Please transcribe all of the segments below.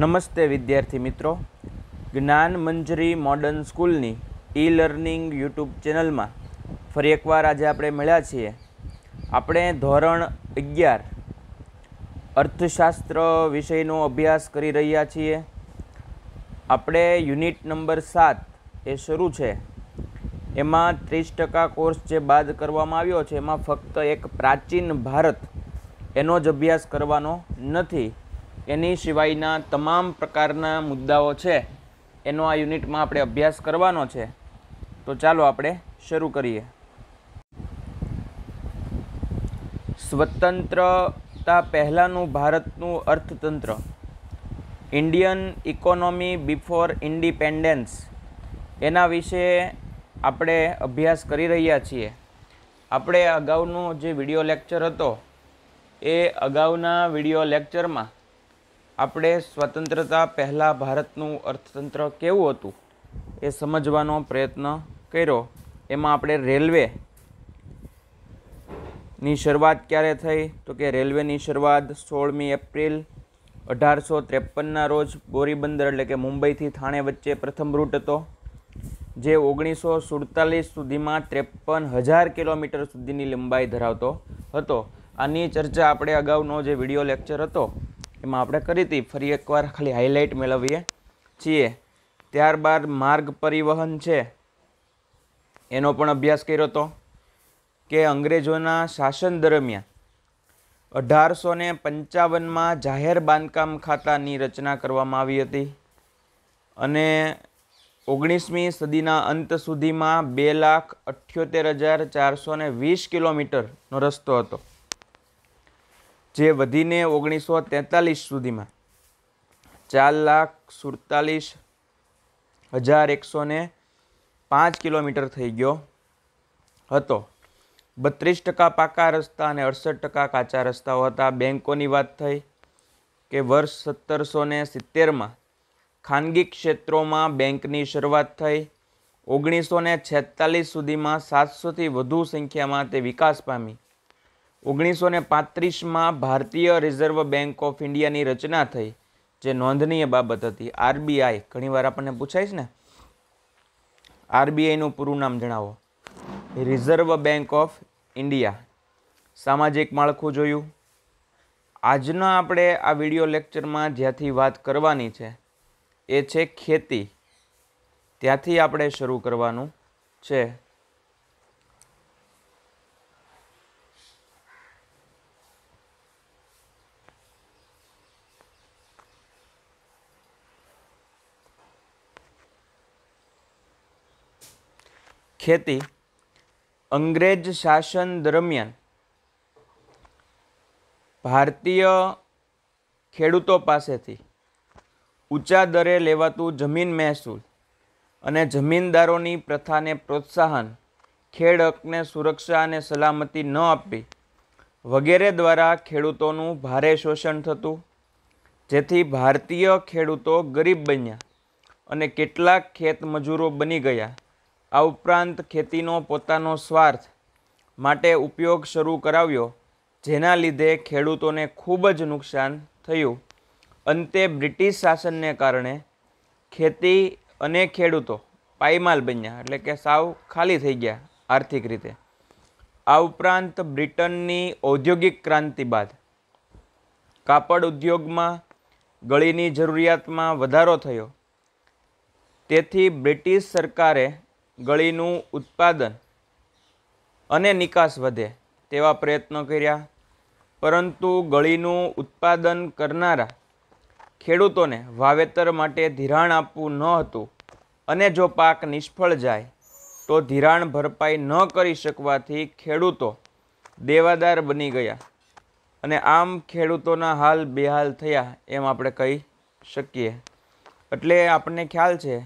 નમસ્તે વિદ્યાર્થી મિત્રો જ્ઞાન મંજરી મોડર્ન સ્કૂલની ઈ લર્નિંગ યુટ્યુબ ચેનલમાં ફરી એકવાર આજે આપણે મળ્યા છીએ આપણે ધોરણ અગિયાર અર્થશાસ્ત્ર વિષયનો અભ્યાસ કરી રહ્યા છીએ આપણે યુનિટ નંબર સાત એ શરૂ છે એમાં ત્રીસ ટકા કોર્સ જે બાદ કરવામાં આવ્યો છે એમાં ફક્ત એક પ્રાચીન ભારત એનો જ અભ્યાસ કરવાનો નથી એની સિવાયના તમામ પ્રકારના મુદ્દાઓ છે એનો આ યુનિટમાં આપણે અભ્યાસ કરવાનો છે તો ચાલો આપણે શરૂ કરીએ સ્વતંત્રતા પહેલાંનું ભારતનું અર્થતંત્ર ઇન્ડિયન ઇકોનોમી બિફોર ઇન્ડિપેન્ડન્સ એના વિશે આપણે અભ્યાસ કરી રહ્યા છીએ આપણે અગાઉનો જે વિડીયો લેક્ચર હતો એ અગાઉના વિડીયો લેક્ચરમાં આપણે સ્વતંત્રતા પહેલાં ભારતનું અર્થતંત્ર કેવું હતું એ સમજવાનો પ્રયત્ન કર્યો એમાં આપણે રેલવે ની શરૂઆત ક્યારે થઈ તો કે રેલવેની શરૂઆત સોળમી એપ્રિલ અઢારસો ત્રેપનના રોજ બોરીબંદર એટલે કે મુંબઈથી થાણે વચ્ચે પ્રથમ રૂટ હતો જે ઓગણીસો સુડતાલીસ સુધીમાં ત્રેપન હજાર કિલોમીટર સુધીની લંબાઈ ધરાવતો હતો આની ચર્ચા આપણે અગાઉનો જે વિડીયો લેક્ચર હતો એમાં આપણે કરી હતી ફરી એકવાર ખાલી હાઈલાઇટ મેળવીએ છીએ ત્યારબાદ માર્ગ પરિવહન છે એનો પણ અભ્યાસ કર્યો હતો કે અંગ્રેજોના શાસન દરમિયાન અઢારસો ને પંચાવનમાં જાહેર બાંધકામ ખાતાની રચના કરવામાં આવી હતી અને ઓગણીસમી સદીના અંત સુધીમાં બે લાખ અઠ્યોતેર હજાર ચારસો ને વીસ કિલોમીટરનો રસ્તો હતો જે વધીને ઓગણીસો તેતાલીસ સુધીમાં ચાર લાખ સુડતાલીસ હજાર એકસો ને પાંચ કિલોમીટર થઈ ગયો હતો બત્રીસ ટકા પાકા રસ્તા અને અડસઠ ટકા કાચા રસ્તાઓ હતા બેન્કોની વાત થઈ કે વર્ષ સત્તરસો ને સિત્તેરમાં ખાનગી ક્ષેત્રોમાં બેંકની શરૂઆત થઈ ઓગણીસો ને છેતાલીસ સુધીમાં સાતસોથી વધુ સંખ્યામાં તે વિકાસ પામી ઓગણીસો ને પાંત્રીસમાં ભારતીય રિઝર્વ બેંક ઓફ ઇન્ડિયાની રચના થઈ જે નોંધનીય બાબત હતી આરબીઆઈ ઘણીવાર આપણને પૂછાય છે ને આરબીઆઈનું પૂરું નામ જણાવો રિઝર્વ બેંક ઓફ ઇન્ડિયા સામાજિક માળખું જોયું આજના આપણે આ વિડિયો લેક્ચરમાં જ્યાંથી વાત કરવાની છે એ છે ખેતી ત્યાંથી આપણે શરૂ કરવાનું છે ખેતી અંગ્રેજ શાસન દરમિયાન ભારતીય ખેડૂતો પાસેથી ઊંચા દરે લેવાતું જમીન મહેસૂલ અને જમીનદારોની પ્રથાને પ્રોત્સાહન ખેડ હકને સુરક્ષા અને સલામતી ન આપવી વગેરે દ્વારા ખેડૂતોનું ભારે શોષણ થતું જેથી ભારતીય ખેડૂતો ગરીબ બન્યા અને કેટલાક ખેતમજૂરો બની ગયા આ ઉપરાંત ખેતીનો પોતાનો સ્વાર્થ માટે ઉપયોગ શરૂ કરાવ્યો જેના લીધે ખેડૂતોને ખૂબ જ નુકસાન થયું અંતે બ્રિટિશ શાસનને કારણે ખેતી અને ખેડૂતો પાયમાલ બન્યા એટલે કે સાવ ખાલી થઈ ગયા આર્થિક રીતે આ ઉપરાંત બ્રિટનની ઔદ્યોગિક ક્રાંતિ બાદ કાપડ ઉદ્યોગમાં ગળીની જરૂરિયાતમાં વધારો થયો તેથી બ્રિટિશ સરકારે ગળીનું ઉત્પાદન અને નિકાસ વધે તેવા પ્રયત્નો કર્યા પરંતુ ગળીનું ઉત્પાદન કરનારા ખેડૂતોને વાવેતર માટે ધિરાણ આપવું ન હતું અને જો પાક નિષ્ફળ જાય તો ધિરાણ ભરપાઈ ન કરી શકવાથી ખેડૂતો દેવાદાર બની ગયા અને આમ ખેડૂતોના હાલ બેહાલ થયા એમ આપણે કહી શકીએ એટલે આપણને ખ્યાલ છે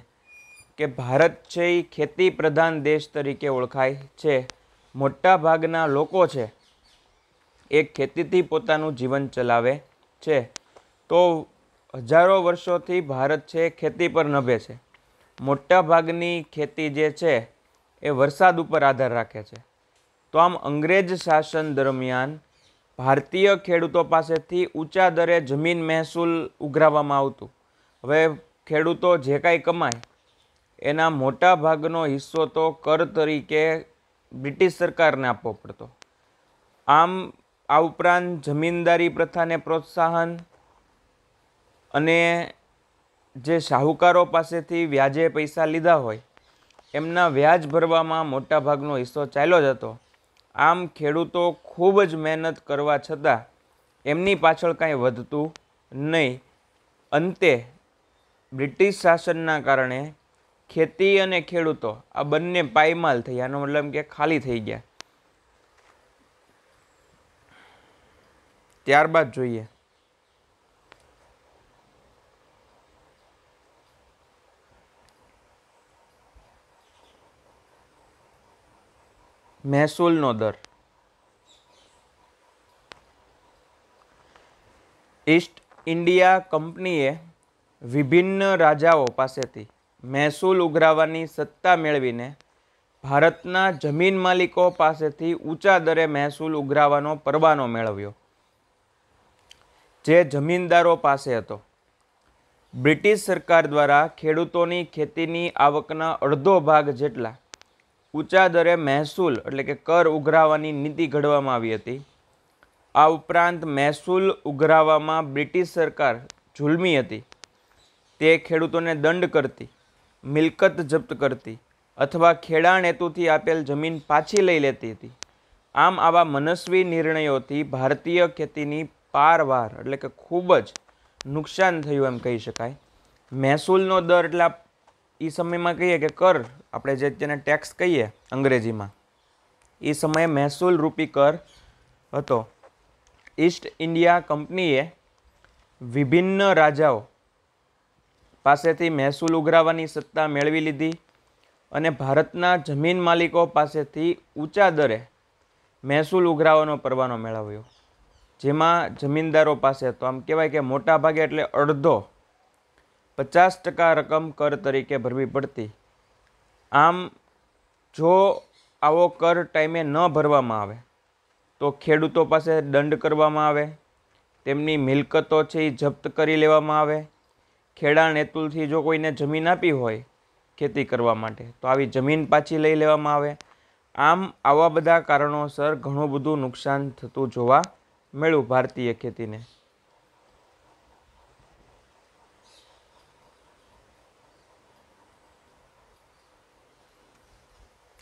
કે ભારત છે એ ખેતી પ્રધાન દેશ તરીકે ઓળખાય છે મોટા ભાગના લોકો છે એ ખેતીથી પોતાનું જીવન ચલાવે છે તો હજારો વર્ષોથી ભારત છે ખેતી પર નભે છે મોટા ભાગની ખેતી જે છે એ વરસાદ ઉપર આધાર રાખે છે તો આમ અંગ્રેજ શાસન દરમિયાન ભારતીય ખેડૂતો પાસેથી ઊંચા દરે જમીન મહેસૂલ ઉઘરાવવામાં આવતું હવે ખેડૂતો જે કાંઈ કમાય એના મોટાભાગનો હિસ્સો તો કર તરીકે બ્રિટિશ સરકારને આપવો પડતો આમ આ ઉપરાંત જમીનદારી પ્રથાને પ્રોત્સાહન અને જે શાહુકારો પાસેથી વ્યાજે પૈસા લીધા હોય એમના વ્યાજ ભરવામાં મોટાભાગનો હિસ્સો ચાલ્યો જ હતો આમ ખેડૂતો ખૂબ જ મહેનત કરવા છતાં એમની પાછળ કાંઈ વધતું નહીં અંતે બ્રિટિશ શાસનના કારણે ખેતી અને ખેડૂતો આ બંને પાયમાલ થઈ આનો મતલબ કે ખાલી થઈ ગયા ત્યારબાદ જોઈએ મહેસૂલનો દર ઈસ્ટ ઇન્ડિયા કંપનીએ વિભિન્ન રાજાઓ પાસેથી મહેસૂલ ઉઘરાવવાની સત્તા મેળવીને ભારતના જમીન માલિકો પાસેથી ઊંચા દરે મહેસૂલ ઉઘરાવાનો પરવાનો મેળવ્યો જે જમીનદારો પાસે હતો બ્રિટિશ સરકાર દ્વારા ખેડૂતોની ખેતીની આવકના અડધો ભાગ જેટલા ઊંચા દરે મહેસૂલ એટલે કે કર ઉઘરાવવાની નીતિ ઘડવામાં આવી હતી આ ઉપરાંત મહેસૂલ ઉઘરાવવામાં બ્રિટિશ સરકાર જુલમી હતી તે ખેડૂતોને દંડ કરતી મિલકત જપ્ત કરતી અથવા ખેડાણ હેતુથી આપેલ જમીન પાછી લઈ લેતી હતી આમ આવા મનસ્વી નિર્ણયોથી ભારતીય ખેતીની પારવાર એટલે કે ખૂબ જ નુકસાન થયું એમ કહી શકાય મહેસૂલનો દર એટલે એ સમયમાં કહીએ કે કર આપણે જે તેને ટેક્સ કહીએ અંગ્રેજીમાં એ સમયે મહેસૂલ રૂપી કર હતો ઈસ્ટ ઇન્ડિયા કંપનીએ વિભિન્ન રાજાઓ પાસેથી મહેસૂલ ઉઘરાવવાની સત્તા મેળવી લીધી અને ભારતના જમીન માલિકો પાસેથી ઊંચા દરે મહેસૂલ ઉઘરાવાનો પરવાનો મેળવ્યો જેમાં જમીનદારો પાસે તો આમ કહેવાય કે મોટા ભાગે એટલે અડધો પચાસ ટકા રકમ કર તરીકે ભરવી પડતી આમ જો આવો કર ટાઈમે ન ભરવામાં આવે તો ખેડૂતો પાસે દંડ કરવામાં આવે તેમની મિલકતો છે એ જપ્ત કરી લેવામાં આવે ખેડા નેતુલથી જો કોઈને જમીન આપી હોય ખેતી કરવા માટે તો આવી જમીન પાછી લઈ લેવામાં આવે આમ આવા બધા કારણોસર ઘણું બધું નુકસાન થતું જોવા મળ્યું ભારતીય ખેતીને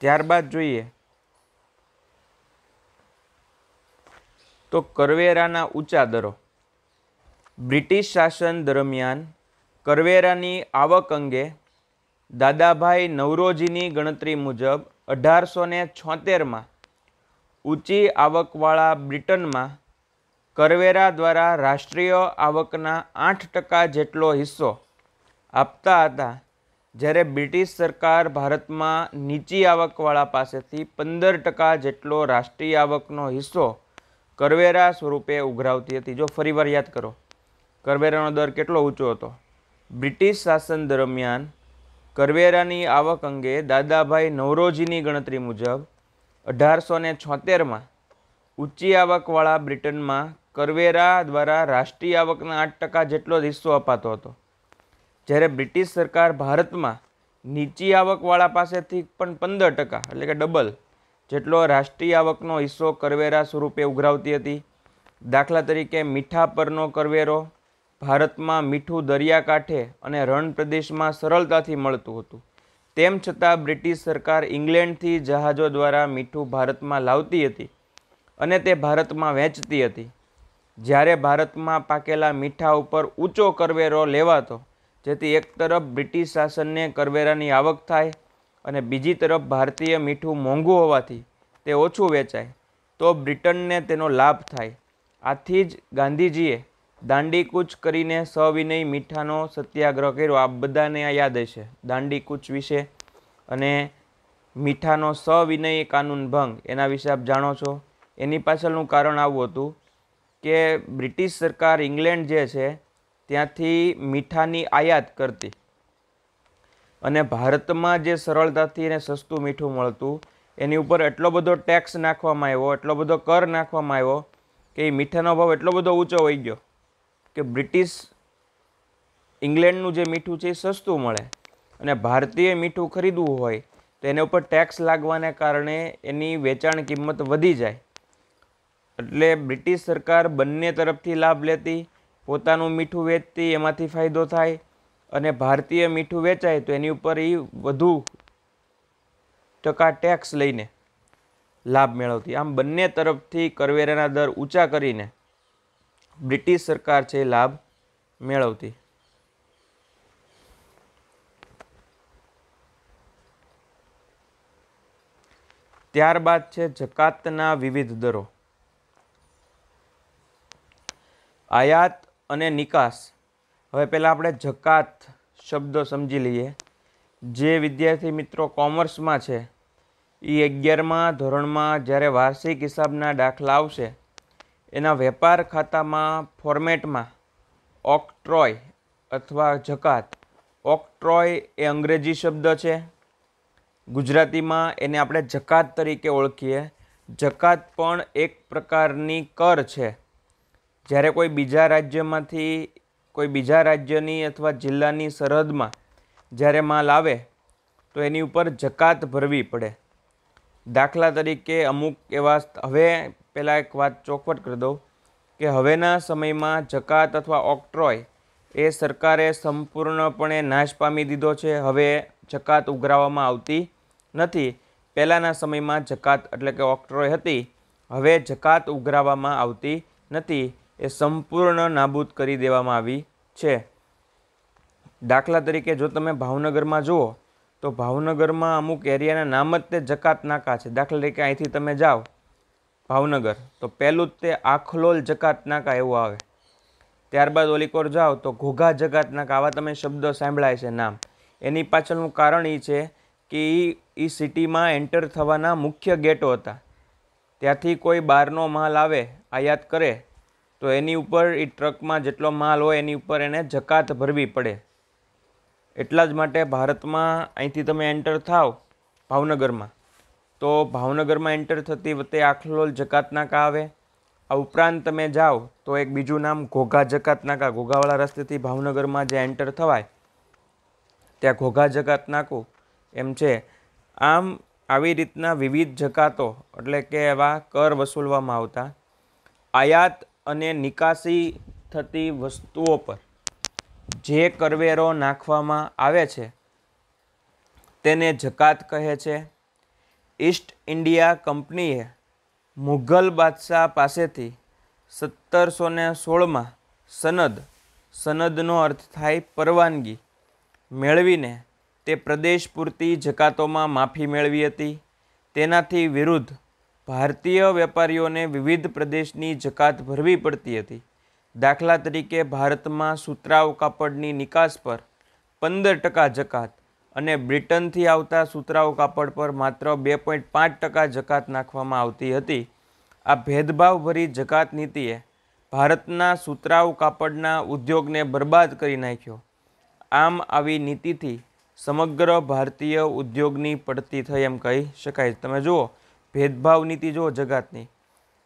ત્યારબાદ જોઈએ તો કરવેરાના ઊંચા દરો બ્રિટિશ શાસન દરમિયાન કરવેરાની આવક અંગે દાદાભાઈ નવરોજીની ગણતરી મુજબ અઢારસો ને છોતેરમાં ઊંચી આવકવાળા બ્રિટનમાં કરવેરા દ્વારા રાષ્ટ્રીય આવકના આઠ ટકા જેટલો હિસ્સો આપતા હતા જ્યારે બ્રિટિશ સરકાર ભારતમાં નીચી આવકવાળા પાસેથી પંદર ટકા જેટલો રાષ્ટ્રીય આવકનો હિસ્સો કરવેરા સ્વરૂપે ઉઘરાવતી હતી જો ફરીવાર યાદ કરો કરવેરાનો દર કેટલો ઊંચો હતો બ્રિટિશ શાસન દરમિયાન કરવેરાની આવક અંગે દાદાભાઈ નવરોજીની ગણતરી મુજબ અઢારસો ને છોતેરમાં ઊંચી આવકવાળા બ્રિટનમાં કરવેરા દ્વારા રાષ્ટ્રીય આવકના આઠ ટકા જેટલો જ હિસ્સો અપાતો હતો જ્યારે બ્રિટિશ સરકાર ભારતમાં નીચી આવકવાળા પાસેથી પણ પંદર ટકા એટલે કે ડબલ જેટલો રાષ્ટ્રીય આવકનો હિસ્સો કરવેરા સ્વરૂપે ઉઘરાવતી હતી દાખલા તરીકે મીઠા પરનો કરવેરો ભારતમાં મીઠું દરિયાકાંઠે અને રણ પ્રદેશમાં સરળતાથી મળતું હતું તેમ છતાં બ્રિટિશ સરકાર ઇંગ્લેન્ડથી જહાજો દ્વારા મીઠું ભારતમાં લાવતી હતી અને તે ભારતમાં વેચતી હતી જ્યારે ભારતમાં પાકેલા મીઠા ઉપર ઊંચો કરવેરો લેવાતો જેથી એક તરફ બ્રિટિશ શાસનને કરવેરાની આવક થાય અને બીજી તરફ ભારતીય મીઠું મોંઘું હોવાથી તે ઓછું વેચાય તો બ્રિટનને તેનો લાભ થાય આથી જ ગાંધીજીએ દાંડીકૂચ કરીને સવિનય મીઠાનો સત્યાગ્રહ કર્યો આ બધાને આ યાદ હશે દાંડીકૂચ વિશે અને મીઠાનો સવિનય કાનૂન ભંગ એના વિશે આપ જાણો છો એની પાછળનું કારણ આવું હતું કે બ્રિટિશ સરકાર ઇંગ્લેન્ડ જે છે ત્યાંથી મીઠાની આયાત કરતી અને ભારતમાં જે સરળતાથી એને સસ્તું મીઠું મળતું એની ઉપર એટલો બધો ટેક્સ નાખવામાં આવ્યો એટલો બધો કર નાખવામાં આવ્યો કે એ મીઠાનો ભાવ એટલો બધો ઊંચો હોઈ ગયો કે બ્રિટિશ ઇંગ્લેન્ડનું જે મીઠું છે એ સસ્તું મળે અને ભારતીય મીઠું ખરીદવું હોય તો એના ઉપર ટેક્સ લાગવાને કારણે એની વેચાણ કિંમત વધી જાય એટલે બ્રિટિશ સરકાર બંને તરફથી લાભ લેતી પોતાનું મીઠું વેચતી એમાંથી ફાયદો થાય અને ભારતીય મીઠું વેચાય તો એની ઉપર એ વધુ ટકા ટેક્સ લઈને લાભ મેળવતી આમ બંને તરફથી કરવેરાના દર ઊંચા કરીને બ્રિટિશ સરકાર છે લાભ મેળવતી ત્યારબાદ છે જકાતના વિવિધ દરો આયાત અને નિકાસ હવે પહેલાં આપણે જકાત શબ્દો સમજી લઈએ જે વિદ્યાર્થી મિત્રો કોમર્સમાં છે એ અગિયારમાં ધોરણમાં જ્યારે વાર્ષિક હિસાબના દાખલા આવશે એના વેપાર ખાતામાં ફોર્મેટમાં ઓક્ટ્રોય અથવા જકાત ઓક્ટ્રોય એ અંગ્રેજી શબ્દ છે ગુજરાતીમાં એને આપણે જકાત તરીકે ઓળખીએ જકાત પણ એક પ્રકારની કર છે જ્યારે કોઈ બીજા રાજ્યમાંથી કોઈ બીજા રાજ્યની અથવા જિલ્લાની સરહદમાં જ્યારે માલ આવે તો એની ઉપર જકાત ભરવી પડે દાખલા તરીકે અમુક એવા હવે પહેલાં એક વાત ચોખવટ કરી દઉં કે હવેના સમયમાં જકાત અથવા ઓક્ટ્રોય એ સરકારે સંપૂર્ણપણે નાશ પામી દીધો છે હવે જકાત ઉઘરાવવામાં આવતી નથી પહેલાંના સમયમાં જકાત એટલે કે ઓક્ટ્રોય હતી હવે જકાત ઉઘરાવવામાં આવતી નથી એ સંપૂર્ણ નાબૂદ કરી દેવામાં આવી છે દાખલા તરીકે જો તમે ભાવનગરમાં જુઓ તો ભાવનગરમાં અમુક એરિયાના નામ જ તે જકાત નાકા છે દાખલા તરીકે અહીંથી તમે જાઓ ભાવનગર તો પહેલું જ તે આખલોલ જકાત નાકા એવું આવે ત્યારબાદ ઓલીકોર જાઓ તો ઘોઘા જકાત નાકા આવા તમે શબ્દો સાંભળાય છે નામ એની પાછળનું કારણ એ છે કે એ સિટીમાં એન્ટર થવાના મુખ્ય ગેટો હતા ત્યાંથી કોઈ બહારનો માલ આવે આયાત કરે તો એની ઉપર એ ટ્રકમાં જેટલો માલ હોય એની ઉપર એને જકાત ભરવી પડે એટલા જ માટે ભારતમાં અહીંથી તમે એન્ટર થાવ ભાવનગરમાં તો ભાવનગરમાં એન્ટર થતી વખતે આખલોલ જકાત નાકા આવે આ ઉપરાંત તમે જાઓ તો એક બીજું નામ ઘોઘા જકાત નાકા ઘોઘાવાળા રસ્તેથી ભાવનગરમાં જે એન્ટર થવાય ત્યાં ઘોઘા જકાત નાકું એમ છે આમ આવી રીતના વિવિધ જકાતો એટલે કે એવા કર વસૂલવામાં આવતા આયાત અને નિકાસી થતી વસ્તુઓ પર જે કરવેરો નાખવામાં આવે છે તેને જકાત કહે છે ઈસ્ટ ઇન્ડિયા કંપનીએ મુઘલ બાદશાહ પાસેથી સત્તરસો ને સોળમાં સનદ સનદનો અર્થ થાય પરવાનગી મેળવીને તે પ્રદેશ પૂરતી જકાતોમાં માફી મેળવી હતી તેનાથી વિરુદ્ધ ભારતીય વેપારીઓને વિવિધ પ્રદેશની જકાત ભરવી પડતી હતી દાખલા તરીકે ભારતમાં સુતરાવ કાપડની નિકાસ પર પંદર ટકા જકાત અને બ્રિટનથી આવતા સુતરાઉ કાપડ પર માત્ર બે પોઈન્ટ પાંચ ટકા જકાત નાખવામાં આવતી હતી આ ભેદભાવભરી જકાત નીતિએ ભારતના સુતરાઉ કાપડના ઉદ્યોગને બરબાદ કરી નાખ્યો આમ આવી નીતિથી સમગ્ર ભારતીય ઉદ્યોગની પડતી થઈ એમ કહી શકાય તમે જુઓ ભેદભાવ નીતિ જુઓ જગાતની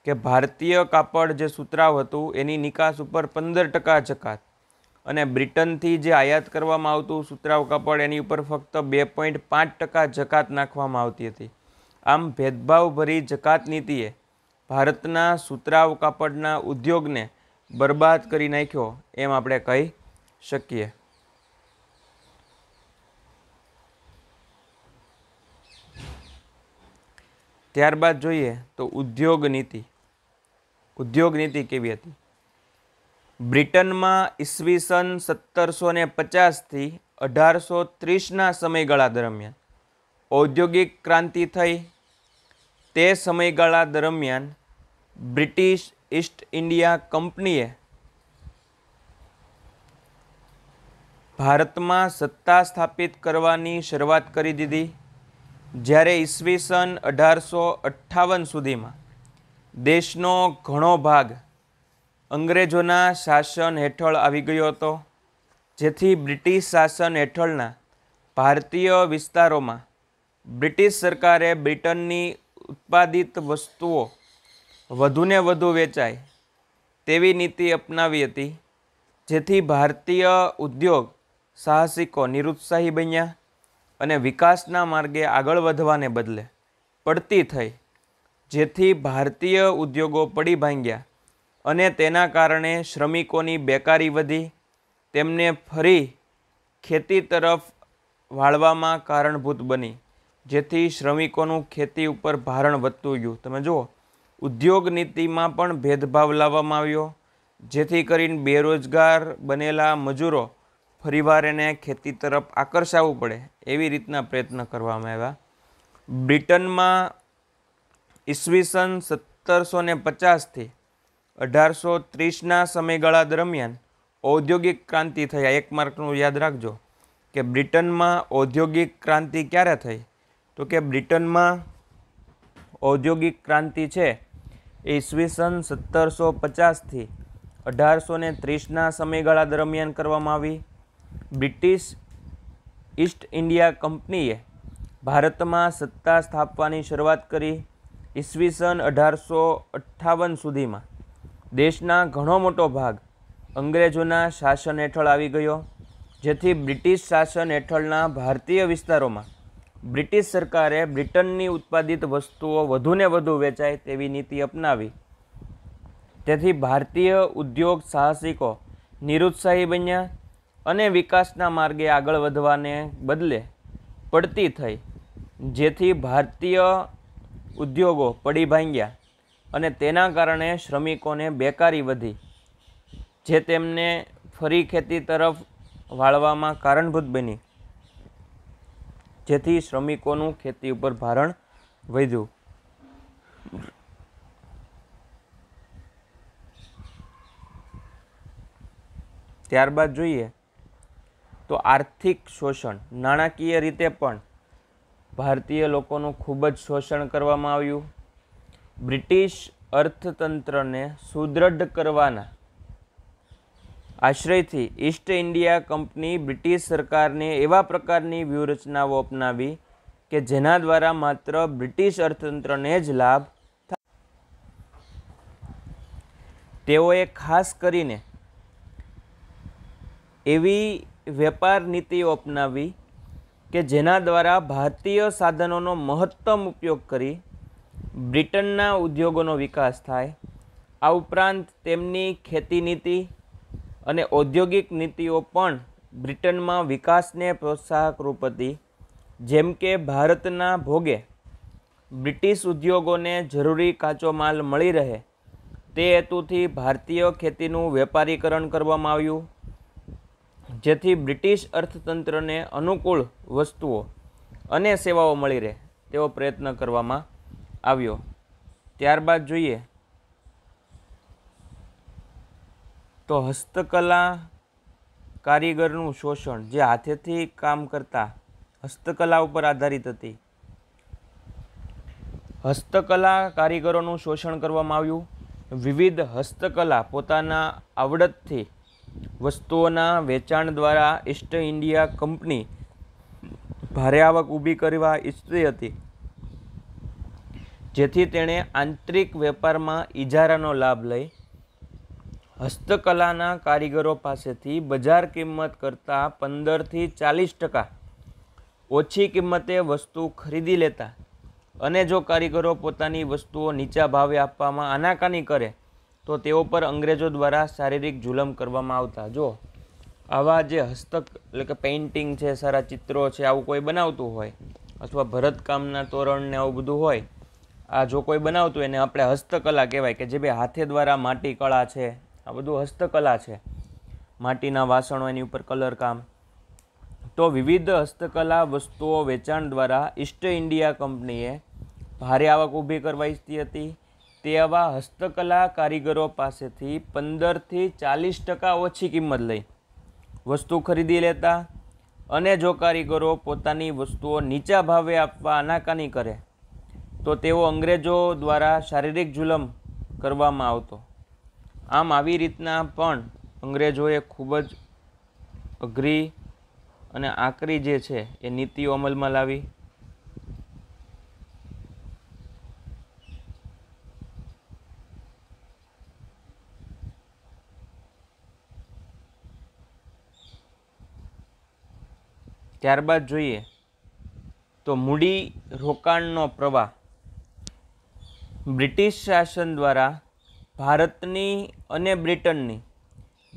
કે ભારતીય કાપડ જે સુતરાવ હતું એની નિકાસ ઉપર પંદર ટકા જકાત અને બ્રિટનથી જે આયાત કરવામાં આવતું સુતરાવ કાપડ એની ઉપર ફક્ત બે પોઈન્ટ પાંચ ટકા જકાત નાખવામાં આવતી હતી આમ ભેદભાવભરી જકાત નીતિએ ભારતના સુતરાઉ કાપડના ઉદ્યોગને બરબાદ કરી નાખ્યો એમ આપણે કહી શકીએ ત્યારબાદ જોઈએ તો ઉદ્યોગ નીતિ ઉદ્યોગ નીતિ કેવી હતી બ્રિટનમાં ઈસવીસન સત્તરસો ને પચાસથી અઢારસો ત્રીસના સમયગાળા દરમિયાન ઔદ્યોગિક ક્રાંતિ થઈ તે સમયગાળા દરમિયાન બ્રિટિશ ઈસ્ટ ઇન્ડિયા કંપનીએ ભારતમાં સત્તા સ્થાપિત કરવાની શરૂઆત કરી દીધી જ્યારે ઈસવીસન અઢારસો અઠ્ઠાવન સુધીમાં દેશનો ઘણો ભાગ અંગ્રેજોના શાસન હેઠળ આવી ગયો હતો જેથી બ્રિટિશ શાસન હેઠળના ભારતીય વિસ્તારોમાં બ્રિટિશ સરકારે બ્રિટનની ઉત્પાદિત વસ્તુઓ વધુને વધુ વેચાય તેવી નીતિ અપનાવી હતી જેથી ભારતીય ઉદ્યોગ સાહસિકો નિરુત્સાહી બન્યા અને વિકાસના માર્ગે આગળ વધવાને બદલે પડતી થઈ જેથી ભારતીય ઉદ્યોગો પડી ભાંગ્યા અને તેના કારણે શ્રમિકોની બેકારી વધી તેમને ફરી ખેતી તરફ વાળવામાં કારણભૂત બની જેથી શ્રમિકોનું ખેતી ઉપર ભારણ વધતું ગયું તમે જુઓ ઉદ્યોગ નીતિમાં પણ ભેદભાવ લાવવામાં આવ્યો જેથી કરીને બેરોજગાર બનેલા મજૂરો ફરીવાર એને ખેતી તરફ આકર્ષાવવું પડે એવી રીતના પ્રયત્ન કરવામાં આવ્યા બ્રિટનમાં ઈસવીસન સત્તરસો ને પચાસથી અઢારસો ત્રીસના સમયગાળા દરમિયાન ઔદ્યોગિક ક્રાંતિ થઈ આ એક માર્કનું યાદ રાખજો કે બ્રિટનમાં ઔદ્યોગિક ક્રાંતિ ક્યારે થઈ તો કે બ્રિટનમાં ઔદ્યોગિક ક્રાંતિ છે ઈસવીસન સત્તરસો પચાસથી અઢારસો ને ત્રીસના સમયગાળા દરમિયાન કરવામાં આવી બ્રિટિશ ઈસ્ટ ઇન્ડિયા કંપનીએ ભારતમાં સત્તા સ્થાપવાની શરૂઆત કરી ઈસવીસન અઢારસો અઠ્ઠાવન સુધીમાં દેશના ઘણો મોટો ભાગ અંગ્રેજોના શાસન હેઠળ આવી ગયો જેથી બ્રિટિશ શાસન હેઠળના ભારતીય વિસ્તારોમાં બ્રિટિશ સરકારે બ્રિટનની ઉત્પાદિત વસ્તુઓ વધુને વધુ વેચાય તેવી નીતિ અપનાવી તેથી ભારતીય ઉદ્યોગ સાહસિકો નિરુત્સાહી બન્યા અને વિકાસના માર્ગે આગળ વધવાને બદલે પડતી થઈ જેથી ભારતીય ઉદ્યોગો પડી ભાંગ્યા અને તેના કારણે શ્રમિકોને બેકારી વધી જે તેમને ફરી ખેતી તરફ વાળવામાં કારણભૂત બની જેથી શ્રમિકોનું ખેતી ઉપર ભારણ વધ્યું ત્યારબાદ જોઈએ તો આર્થિક શોષણ નાણાકીય રીતે પણ ભારતીય લોકોનું ખૂબ જ શોષણ કરવામાં આવ્યું બ્રિટિશ અર્થતંત્રને સુદૃઢ કરવાના આશ્રયથી ઈસ્ટ ઇન્ડિયા કંપની બ્રિટિશ સરકારને એવા પ્રકારની વ્યૂહરચનાઓ અપનાવી કે જેના દ્વારા માત્ર બ્રિટિશ અર્થતંત્રને જ લાભ તેઓએ ખાસ કરીને એવી વેપાર નીતિઓ અપનાવી કે જેના દ્વારા ભારતીય સાધનોનો મહત્તમ ઉપયોગ કરી બ્રિટનના ઉદ્યોગોનો વિકાસ થાય આ ઉપરાંત તેમની ખેતી નીતિ અને ઔદ્યોગિક નીતિઓ પણ બ્રિટનમાં વિકાસને પ્રોત્સાહક રૂપ હતી જેમ કે ભારતના ભોગે બ્રિટિશ ઉદ્યોગોને જરૂરી કાચો માલ મળી રહે તે હેતુથી ભારતીય ખેતીનું વેપારીકરણ કરવામાં આવ્યું જેથી બ્રિટિશ અર્થતંત્રને અનુકૂળ વસ્તુઓ અને સેવાઓ મળી રહે તેવો પ્રયત્ન કરવામાં આવ્યો ત્યારબાદ જોઈએ તો હસ્તકલા કારીગરનું શોષણ જે હાથેથી કામ કરતા હસ્તકલા ઉપર આધારિત હતી હસ્તકલા કારીગરોનું શોષણ કરવામાં આવ્યું વિવિધ હસ્તકલા પોતાના આવડતથી વસ્તુઓના વેચાણ દ્વારા ઈસ્ટ ઇન્ડિયા કંપની ભારે આવક ઊભી કરવા ઈચ્છતી હતી જેથી તેણે આંતરિક વેપારમાં ઇજારાનો લાભ લઈ હસ્તકલાના કારીગરો પાસેથી બજાર કિંમત કરતાં પંદરથી ચાલીસ ટકા ઓછી કિંમતે વસ્તુ ખરીદી લેતા અને જો કારીગરો પોતાની વસ્તુઓ નીચા ભાવે આપવામાં આનાકાની કરે તો તેઓ પર અંગ્રેજો દ્વારા શારીરિક જુલમ કરવામાં આવતા જો આવા જે હસ્તક એટલે કે પેઇન્ટિંગ છે સારા ચિત્રો છે આવું કોઈ બનાવતું હોય અથવા ભરતકામના તોરણને આવું બધું હોય આ જો કોઈ બનાવતું એને આપણે હસ્તકલા કહેવાય કે જે બે હાથે દ્વારા માટી કળા છે આ બધું હસ્તકલા છે માટીના વાસણો એની ઉપર કલર કામ તો વિવિધ હસ્તકલા વસ્તુઓ વેચાણ દ્વારા ઈસ્ટ ઇન્ડિયા કંપનીએ ભારે આવક ઊભી કરવા ઈચ્છતી હતી તે આવા હસ્તકલા કારીગરો પાસેથી પંદરથી ચાલીસ ટકા ઓછી કિંમત લઈ વસ્તુ ખરીદી લેતા અને જો કારીગરો પોતાની વસ્તુઓ નીચા ભાવે આપવા આનાકાની કરે તો તેઓ અંગ્રેજો દ્વારા શારીરિક જુલમ કરવામાં આવતો આમ આવી રીતના પણ અંગ્રેજોએ ખૂબ જ અઘરી અને આકરી જે છે એ નીતિઓ અમલમાં લાવી ત્યારબાદ જોઈએ તો મૂડી રોકાણનો પ્રવાહ બ્રિટિશ શાસન દ્વારા ભારતની અને બ્રિટનની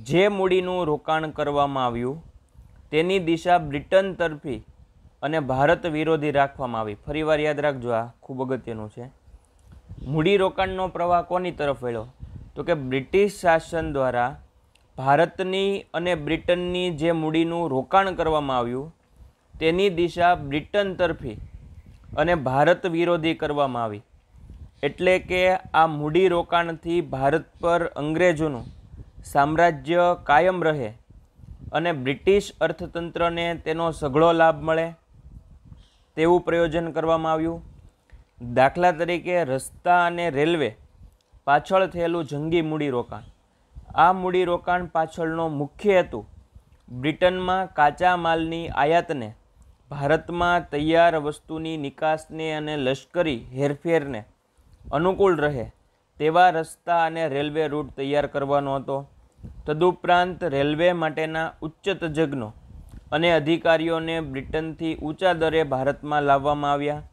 જે મૂડીનું રોકાણ કરવામાં આવ્યું તેની દિશા બ્રિટન તરફી અને ભારત વિરોધી રાખવામાં આવી ફરીવાર યાદ રાખજો આ ખૂબ અગત્યનું છે મૂડી રોકાણનો પ્રવાહ કોની તરફ વળ્યો તો કે બ્રિટિશ શાસન દ્વારા ભારતની અને બ્રિટનની જે મૂડીનું રોકાણ કરવામાં આવ્યું તેની દિશા બ્રિટન તરફી અને ભારત વિરોધી કરવામાં આવી એટલે કે આ મૂડી રોકાણથી ભારત પર અંગ્રેજોનું સામ્રાજ્ય કાયમ રહે અને બ્રિટિશ અર્થતંત્રને તેનો સઘળો લાભ મળે તેવું પ્રયોજન કરવામાં આવ્યું દાખલા તરીકે રસ્તા અને રેલવે પાછળ થયેલું જંગી મૂડી રોકાણ આ મૂડી રોકાણ પાછળનો મુખ્ય હેતુ બ્રિટનમાં કાચા માલની આયાતને ભારતમાં તૈયાર વસ્તુની નિકાસને અને લશ્કરી હેરફેરને અનુકૂળ રહે તેવા રસ્તા અને રેલવે રૂટ તૈયાર કરવાનો હતો તદુપરાંત રેલવે માટેના ઉચ્ચ તજજ્ઞો અને અધિકારીઓને બ્રિટનથી ઊંચા દરે ભારતમાં લાવવામાં આવ્યા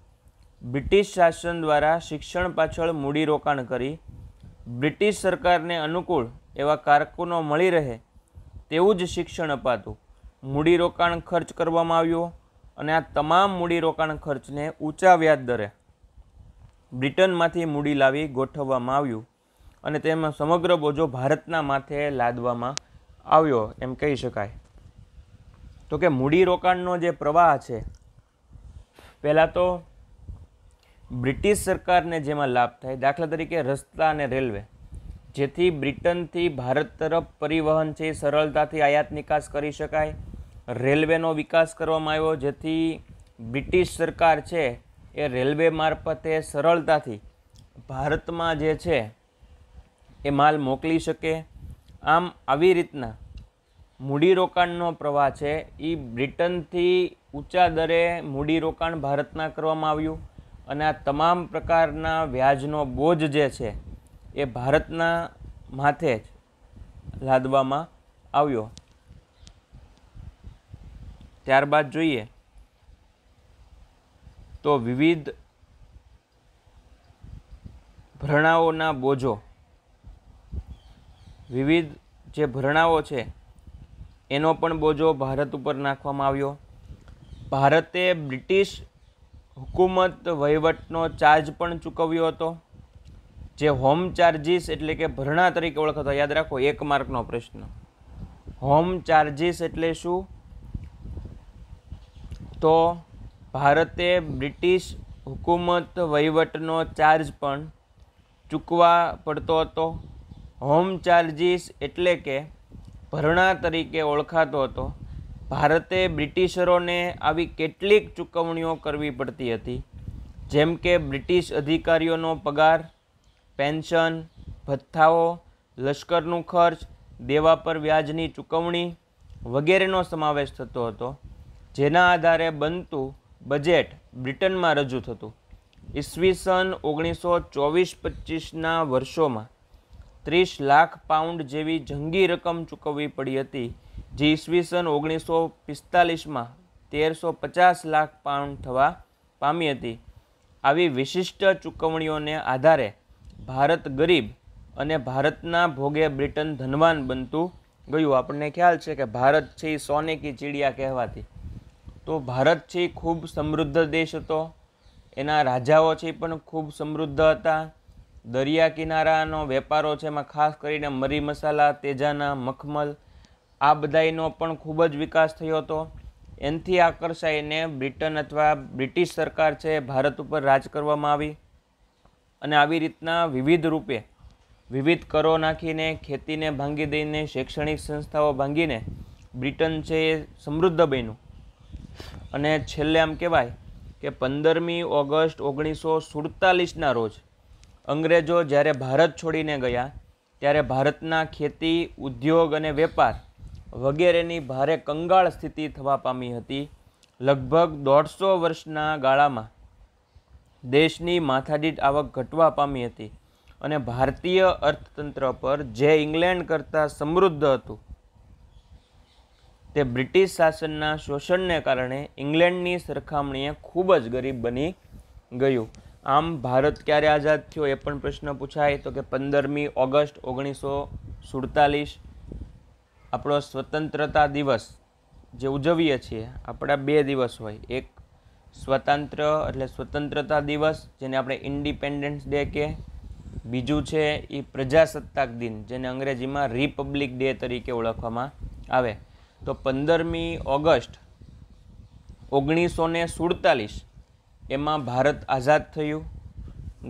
બ્રિટિશ શાસન દ્વારા શિક્ષણ પાછળ મૂડીરોકાણ કરી બ્રિટિશ સરકારને અનુકૂળ એવા કારકુનો મળી રહે તેવું જ શિક્ષણ અપાતું મૂડીરોકાણ ખર્ચ કરવામાં આવ્યો અને આ તમામ મૂડીરોકાણ ખર્ચને ઊંચા વ્યાજ દરે બ્રિટનમાંથી મૂડી લાવી ગોઠવવામાં આવ્યું અને તેમાં સમગ્ર બોજો ભારતના માથે લાદવામાં આવ્યો એમ કહી શકાય તો કે મૂડીરોકાણનો જે પ્રવાહ છે પહેલાં તો બ્રિટિશ સરકારને જેમાં લાભ થાય દાખલા તરીકે રસ્તા અને રેલવે જેથી બ્રિટનથી ભારત તરફ પરિવહન છે સરળતાથી આયાત નિકાસ કરી શકાય રેલવેનો વિકાસ કરવામાં આવ્યો જેથી બ્રિટિશ સરકાર છે એ રેલવે મારફતે સરળતાથી ભારતમાં જે છે એ માલ મોકલી શકે આમ આવી રીતના મૂડીરોકાણનો પ્રવાહ છે એ બ્રિટનથી ઊંચા દરે મૂડીરોકાણ ભારતના કરવામાં આવ્યું અને આ તમામ પ્રકારના વ્યાજનો બોજ જે છે એ ભારતના માથે જ લાદવામાં આવ્યો ત્યારબાદ જોઈએ તો વિવિધ ભરણાઓના બોજો વિવિધ જે ભરણાઓ છે એનો પણ બોજો ભારત ઉપર નાખવામાં આવ્યો ભારતે બ્રિટિશ હુકુમત વહીવટનો ચાર્જ પણ ચૂકવ્યો હતો જે હોમ ચાર્જીસ એટલે કે ભરણા તરીકે ઓળખાતા યાદ રાખો એક માર્કનો પ્રશ્ન હોમ ચાર્જીસ એટલે શું તો ભારતે બ્રિટિશ હુકુમત વહીવટનો ચાર્જ પણ ચૂકવા પડતો હતો હોમ ચાર્જીસ એટલે કે ભરણા તરીકે ઓળખાતો હતો ભારતે બ્રિટિશરોને આવી કેટલીક ચૂકવણીઓ કરવી પડતી હતી જેમ કે બ્રિટિશ અધિકારીઓનો પગાર પેન્શન ભથ્થાઓ લશ્કરનું ખર્ચ દેવા પર વ્યાજની ચૂકવણી વગેરેનો સમાવેશ થતો હતો જેના આધારે બનતું બજેટ બ્રિટનમાં રજૂ થતું ઈસવીસન ઓગણીસો ચોવીસ પચીસના વર્ષોમાં ત્રીસ લાખ પાઉન્ડ જેવી જંગી રકમ ચૂકવવી પડી હતી જે ઈસવીસન ઓગણીસો પિસ્તાલીસમાં તેરસો પચાસ લાખ પાઉન્ડ થવા પામી હતી આવી વિશિષ્ટ ચૂકવણીઓને આધારે ભારત ગરીબ અને ભારતના ભોગે બ્રિટન ધનવાન બનતું ગયું આપણને ખ્યાલ છે કે ભારત છે એ સોને કી ચીડિયા કહેવાતી તો ભારત છે ખૂબ સમૃદ્ધ દેશ હતો એના રાજાઓ છે પણ ખૂબ સમૃદ્ધ હતા દરિયા કિનારાનો વેપારો છે એમાં ખાસ કરીને મરી મસાલા તેજાના મખમલ આ બધાનો પણ ખૂબ જ વિકાસ થયો હતો એનાથી આકર્ષાઈને બ્રિટન અથવા બ્રિટિશ સરકાર છે ભારત ઉપર રાજ કરવામાં આવી અને આવી રીતના વિવિધ રૂપે વિવિધ કરો નાખીને ખેતીને ભાંગી દઈને શૈક્ષણિક સંસ્થાઓ ભાંગીને બ્રિટન છે એ સમૃદ્ધ બન્યું અને છેલ્લે આમ કહેવાય કે પંદરમી ઓગસ્ટ ઓગણીસો સુડતાલીસના રોજ અંગ્રેજો જ્યારે ભારત છોડીને ગયા ત્યારે ભારતના ખેતી ઉદ્યોગ અને વેપાર વગેરેની ભારે કંગાળ સ્થિતિ થવા પામી હતી લગભગ દોઢસો વર્ષના ગાળામાં દેશની માથાદીઠ આવક ઘટવા પામી હતી અને ભારતીય અર્થતંત્ર પર જે ઇંગ્લેન્ડ કરતાં સમૃદ્ધ હતું તે બ્રિટિશ શાસનના શોષણને કારણે ઇંગ્લેન્ડની સરખામણીએ ખૂબ જ ગરીબ બની ગયું આમ ભારત ક્યારે આઝાદ થયો એ પણ પ્રશ્ન પૂછાય તો કે પંદરમી ઓગસ્ટ ઓગણીસો સુડતાલીસ આપણો સ્વતંત્રતા દિવસ જે ઉજવીએ છીએ આપણા બે દિવસ હોય એક સ્વતંત્ર એટલે સ્વતંત્રતા દિવસ જેને આપણે ઇન્ડિપેન્ડન્સ ડે કે બીજું છે એ પ્રજાસત્તાક દિન જેને અંગ્રેજીમાં રિપબ્લિક ડે તરીકે ઓળખવામાં આવે તો પંદરમી ઓગસ્ટ ઓગણીસો ને સુડતાલીસ એમાં ભારત આઝાદ થયું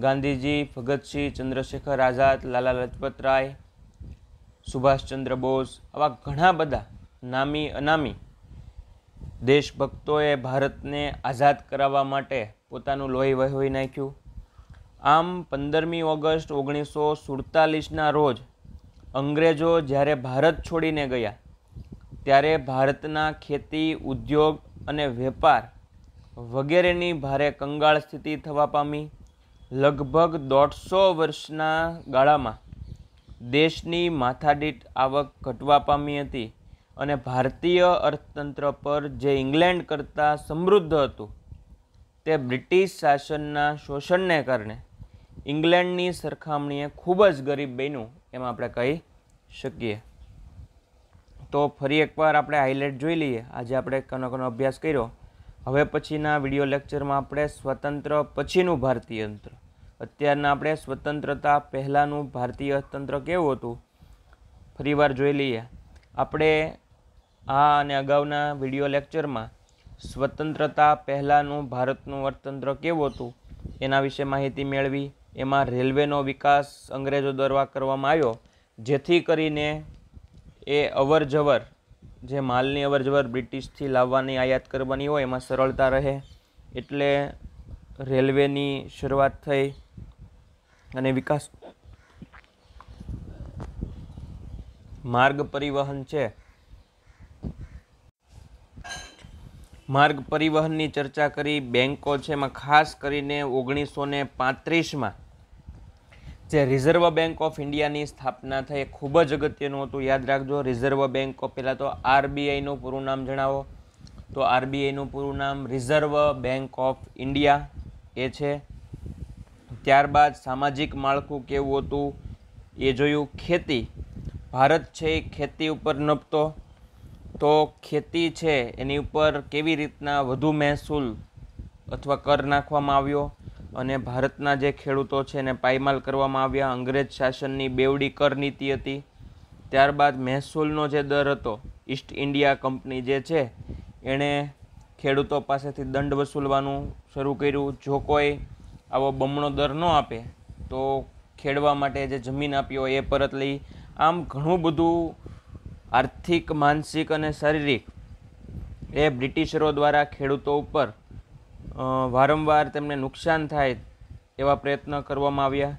ગાંધીજી ભગતસિંહ ચંદ્રશેખર આઝાદ લાલા લાજપત રાય સુભાષચંદ્ર બોઝ આવા ઘણા બધા નામી અનામી દેશભક્તોએ ભારતને આઝાદ કરાવવા માટે પોતાનું લોહી વહોઈ નાખ્યું આમ પંદરમી ઓગસ્ટ ઓગણીસો સુડતાલીસના રોજ અંગ્રેજો જ્યારે ભારત છોડીને ગયા ત્યારે ભારતના ખેતી ઉદ્યોગ અને વેપાર વગેરેની ભારે કંગાળ સ્થિતિ થવા પામી લગભગ દોઢસો વર્ષના ગાળામાં દેશની માથાદીઠ આવક ઘટવા પામી હતી અને ભારતીય અર્થતંત્ર પર જે ઇંગ્લેન્ડ કરતાં સમૃદ્ધ હતું તે બ્રિટિશ શાસનના શોષણને કારણે ઇંગ્લેન્ડની સરખામણીએ ખૂબ જ ગરીબ બન્યું એમ આપણે કહી શકીએ તો ફરી એકવાર આપણે હાઇલાઇટ જોઈ લઈએ આજે આપણે કનકોનો અભ્યાસ કર્યો હવે પછીના વિડીયો લેક્ચરમાં આપણે સ્વતંત્ર પછીનું ભારતીય તંત્ર અત્યારના આપણે સ્વતંત્રતા પહેલાંનું ભારતીય તંત્ર કેવું હતું ફરીવાર જોઈ લઈએ આપણે આ અને અગાઉના વિડીયો લેક્ચરમાં સ્વતંત્રતા પહેલાંનું ભારતનું અર્થતંત્ર કેવું હતું એના વિશે માહિતી મેળવી એમાં રેલવેનો વિકાસ અંગ્રેજો દ્વારા કરવામાં આવ્યો જેથી કરીને એ અવર જવર જે માલની અવર જવર બ્રિટિશથી લાવવાની આયાત કરવાની હોય એમાં સરળતા રહે એટલે રેલવેની શરૂઆત થઈ અને વિકાસ માર્ગ પરિવહન છે માર્ગ પરિવહનની ચર્ચા કરી બેન્કો છે એમાં ખાસ કરીને ઓગણીસો ને પાંત્રીસમાં જે રિઝર્વ બેન્ક ઓફ ઇન્ડિયાની સ્થાપના થઈ એ ખૂબ જ અગત્યનું હતું યાદ રાખજો રિઝર્વ બેન્ક ઓફ પહેલાં તો આરબીઆઈનું પૂરું નામ જણાવો તો આરબીઆઈનું પૂરું નામ રિઝર્વ બેન્ક ઓફ ઇન્ડિયા એ છે ત્યારબાદ સામાજિક માળખું કેવું હતું એ જોયું ખેતી ભારત છે એ ખેતી ઉપર નપતો તો ખેતી છે એની ઉપર કેવી રીતના વધુ મહેસૂલ અથવા કર નાખવામાં આવ્યો અને ભારતના જે ખેડૂતો છે એને પાયમાલ કરવામાં આવ્યા અંગ્રેજ શાસનની બેવડી કર નીતિ હતી ત્યારબાદ મહેસૂલનો જે દર હતો ઈસ્ટ ઇન્ડિયા કંપની જે છે એણે ખેડૂતો પાસેથી દંડ વસૂલવાનું શરૂ કર્યું જો કોઈ આવો બમણો દર ન આપે તો ખેડવા માટે જે જમીન આપી હોય એ પરત લઈ આમ ઘણું બધું આર્થિક માનસિક અને શારીરિક એ બ્રિટિશરો દ્વારા ખેડૂતો ઉપર વારંવાર તેમને નુકસાન થાય એવા પ્રયત્ન કરવામાં આવ્યા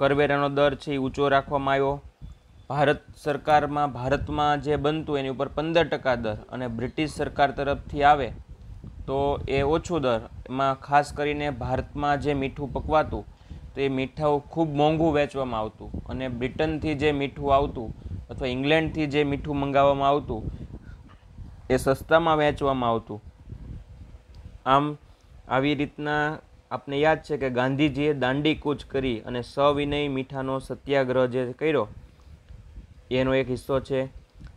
કરવેરાનો દર છે એ ઊંચો રાખવામાં આવ્યો ભારત સરકારમાં ભારતમાં જે બનતું એની ઉપર પંદર ટકા દર અને બ્રિટિશ સરકાર તરફથી આવે તો એ ઓછો દર એમાં ખાસ કરીને ભારતમાં જે મીઠું પકવાતું તો એ મીઠું ખૂબ મોંઘું વેચવામાં આવતું અને બ્રિટનથી જે મીઠું આવતું અથવા ઇંગ્લેન્ડથી જે મીઠું મંગાવવામાં આવતું એ સસ્તામાં વેચવામાં આવતું આમ આવી રીતના આપને યાદ છે કે ગાંધીજીએ દાંડી કૂચ કરી અને સવિનય મીઠાનો સત્યાગ્રહ જે કર્યો એનો એક હિસ્સો છે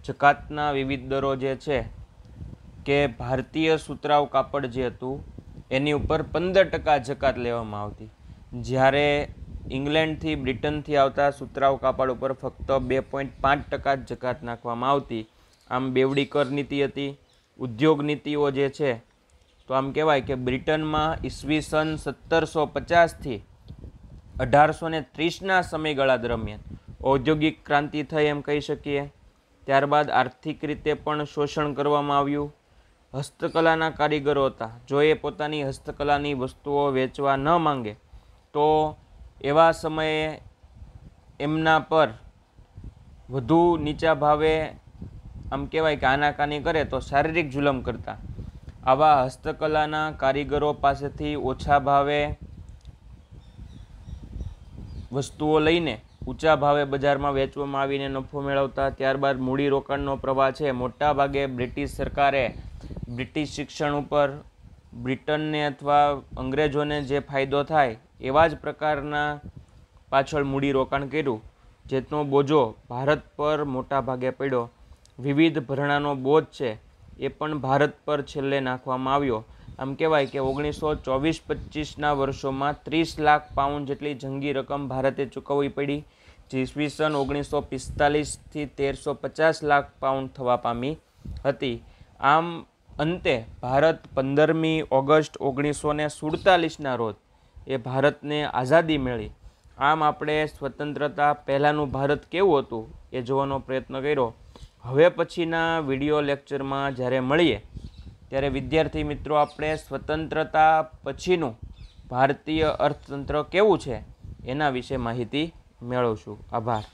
જકાતના વિવિધ દરો જે છે કે ભારતીય સુતરાવ કાપડ જે હતું એની ઉપર પંદર ટકા જકાત લેવામાં આવતી જ્યારે ઇંગ્લેન્ડથી બ્રિટનથી આવતા સુતરાવ કાપડ ઉપર ફક્ત બે પોઈન્ટ પાંચ ટકા જકાત નાખવામાં આવતી આમ બેવડી કર નીતિ હતી ઉદ્યોગ નીતિઓ જે છે તો આમ કહેવાય કે બ્રિટનમાં ઈસવીસન સત્તરસો પચાસથી અઢારસો ને ત્રીસના સમયગાળા દરમિયાન ઔદ્યોગિક ક્રાંતિ થઈ એમ કહી શકીએ ત્યારબાદ આર્થિક રીતે પણ શોષણ કરવામાં આવ્યું હસ્તકલાના કારીગરો હતા જો એ પોતાની હસ્તકલાની વસ્તુઓ વેચવા ન માંગે તો એવા સમયે એમના પર વધુ નીચા ભાવે આમ કહેવાય કે આનાકાની કરે તો શારીરિક જુલમ કરતા આવા હસ્તકલાના કારીગરો પાસેથી ઓછા ભાવે વસ્તુઓ લઈને ઊંચા ભાવે બજારમાં વેચવામાં આવીને નફો મેળવતા ત્યારબાદ મૂડીરોકાણનો પ્રવાહ છે મોટાભાગે બ્રિટિશ સરકારે બ્રિટિશ શિક્ષણ ઉપર બ્રિટનને અથવા અંગ્રેજોને જે ફાયદો થાય એવા જ પ્રકારના પાછળ મૂડીરોકાણ કર્યું જેનો બોજો ભારત પર મોટાભાગે પડ્યો વિવિધ ભરણાનો બોજ છે એ પણ ભારત પર છેલ્લે નાખવામાં આવ્યો આમ કહેવાય કે ઓગણીસો ચોવીસ પચીસના વર્ષોમાં ત્રીસ લાખ પાઉન્ડ જેટલી જંગી રકમ ભારતે ચૂકવવી પડી જે ઈસવીસન ઓગણીસો પિસ્તાલીસથી તેરસો પચાસ લાખ પાઉન્ડ થવા પામી હતી આમ અંતે ભારત પંદરમી ઓગસ્ટ ઓગણીસો ને સુડતાલીસના રોજ એ ભારતને આઝાદી મળી આમ આપણે સ્વતંત્રતા પહેલાંનું ભારત કેવું હતું એ જોવાનો પ્રયત્ન કર્યો હવે પછીના વિડીયો લેક્ચરમાં જ્યારે મળીએ ત્યારે વિદ્યાર્થી મિત્રો આપણે સ્વતંત્રતા પછીનું ભારતીય અર્થતંત્ર કેવું છે એના વિશે માહિતી મેળવશું આભાર